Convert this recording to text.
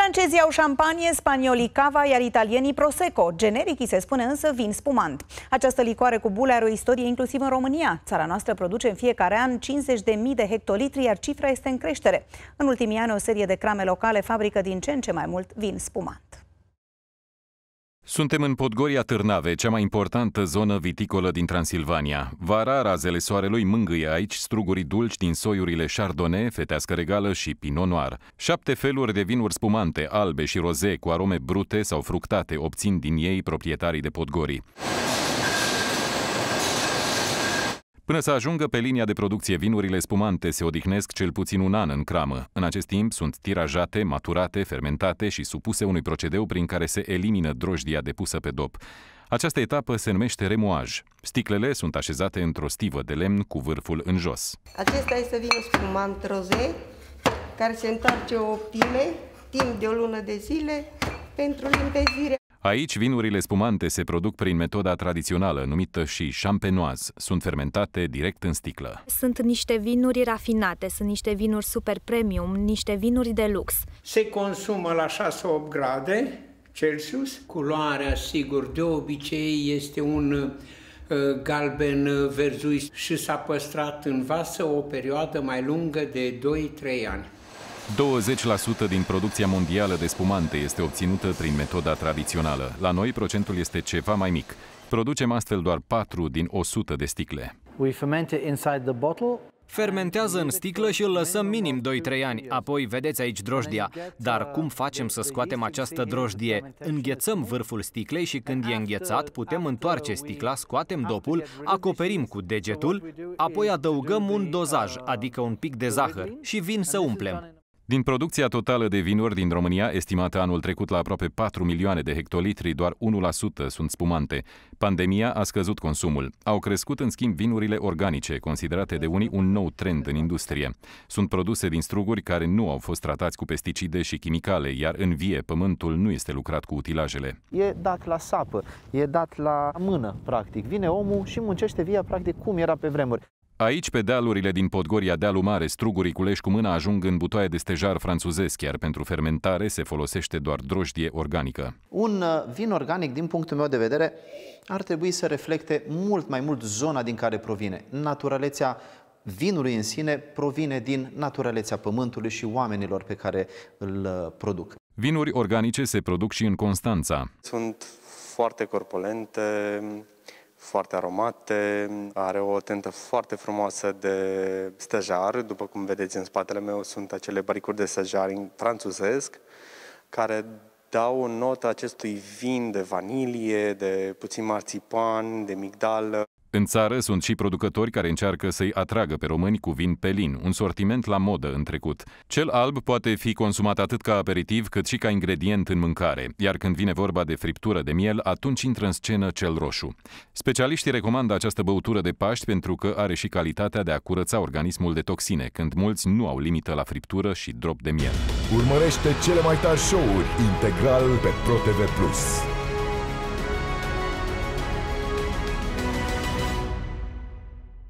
Francezii au șampanie, spaniolii cava, iar italienii prosecco. Generic se spune însă vin spumant. Această licoare cu bule are o istorie inclusiv în România. Țara noastră produce în fiecare an 50.000 de hectolitri, iar cifra este în creștere. În ultimii ani, o serie de crame locale fabrică din ce în ce mai mult vin spumant. Suntem în Podgoria Târnave, cea mai importantă zonă viticolă din Transilvania. Vara, razele soarelui mângâie aici strugurii dulci din soiurile Chardonnay, fetească regală și Pinot Noir. Șapte feluri de vinuri spumante, albe și roze, cu arome brute sau fructate, obțin din ei proprietarii de Podgorii. Până să ajungă pe linia de producție, vinurile spumante se odihnesc cel puțin un an în cramă. În acest timp sunt tirajate, maturate, fermentate și supuse unui procedeu prin care se elimină drojdia depusă pe dop. Această etapă se numește remuaj. Sticlele sunt așezate într-o stivă de lemn cu vârful în jos. Acesta este vinul spumant roze, care se întoarce o timp de o lună de zile pentru limpezire. Aici vinurile spumante se produc prin metoda tradițională numită și champenoise. Sunt fermentate direct în sticlă. Sunt niște vinuri rafinate, sunt niște vinuri super premium, niște vinuri de lux. Se consumă la 6-8 grade Celsius. Culoarea, sigur, de obicei este un uh, galben uh, verzui și s-a păstrat în vasă o perioadă mai lungă de 2-3 ani. 20% din producția mondială de spumante este obținută prin metoda tradițională. La noi procentul este ceva mai mic. Producem astfel doar 4 din 100 de sticle. Fermentează în sticlă și îl lăsăm minim 2-3 ani, apoi vedeți aici drojdia. Dar cum facem să scoatem această drojdie? Înghețăm vârful sticlei și când e înghețat, putem întoarce sticla, scoatem dopul, acoperim cu degetul, apoi adăugăm un dozaj, adică un pic de zahăr, și vin să umplem. Din producția totală de vinuri din România, estimată anul trecut la aproape 4 milioane de hectolitri, doar 1% sunt spumante. Pandemia a scăzut consumul. Au crescut, în schimb, vinurile organice, considerate de unii un nou trend în industrie. Sunt produse din struguri care nu au fost tratați cu pesticide și chimicale, iar în vie pământul nu este lucrat cu utilajele. E dat la sapă, e dat la mână, practic. Vine omul și muncește via, practic, cum era pe vremuri. Aici, pe dealurile din Podgoria, dealul mare, strugurii culeși cu mâna ajung în butoaie de stejar franțuzesc, iar pentru fermentare se folosește doar drojdie organică. Un uh, vin organic, din punctul meu de vedere, ar trebui să reflecte mult mai mult zona din care provine. Naturalețea vinului în sine provine din naturalețea pământului și oamenilor pe care îl uh, produc. Vinuri organice se produc și în Constanța. Sunt foarte corpulente, foarte aromate, are o tentă foarte frumoasă de stejar, după cum vedeți în spatele meu sunt acele baricuri de stejar franțuzesc, care dau o notă acestui vin de vanilie, de puțin marțipan, de migdală. În țară sunt și producători care încearcă să-i atragă pe români cu vin pelin, un sortiment la modă în trecut. Cel alb poate fi consumat atât ca aperitiv cât și ca ingredient în mâncare, iar când vine vorba de friptură de miel, atunci intră în scenă cel roșu. Specialiștii recomandă această băutură de Paști pentru că are și calitatea de a curăța organismul de toxine, când mulți nu au limită la friptură și drop de miel. Urmărește cele mai tari show-uri integral pe ProTV+.